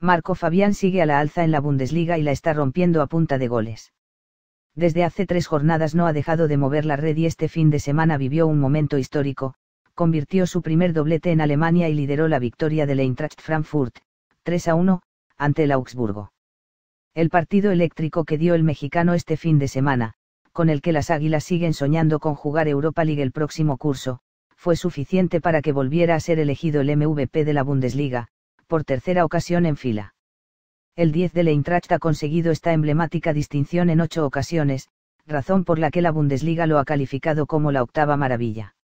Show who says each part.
Speaker 1: Marco Fabián sigue a la alza en la Bundesliga y la está rompiendo a punta de goles. Desde hace tres jornadas no ha dejado de mover la red y este fin de semana vivió un momento histórico, convirtió su primer doblete en Alemania y lideró la victoria del Eintracht Frankfurt, 3 a 1, ante el Augsburgo. El partido eléctrico que dio el mexicano este fin de semana, con el que las Águilas siguen soñando con jugar Europa League el próximo curso, fue suficiente para que volviera a ser elegido el MVP de la Bundesliga, por tercera ocasión en fila. El 10 de Leintracht ha conseguido esta emblemática distinción en ocho ocasiones, razón por la que la Bundesliga lo ha calificado como la octava maravilla.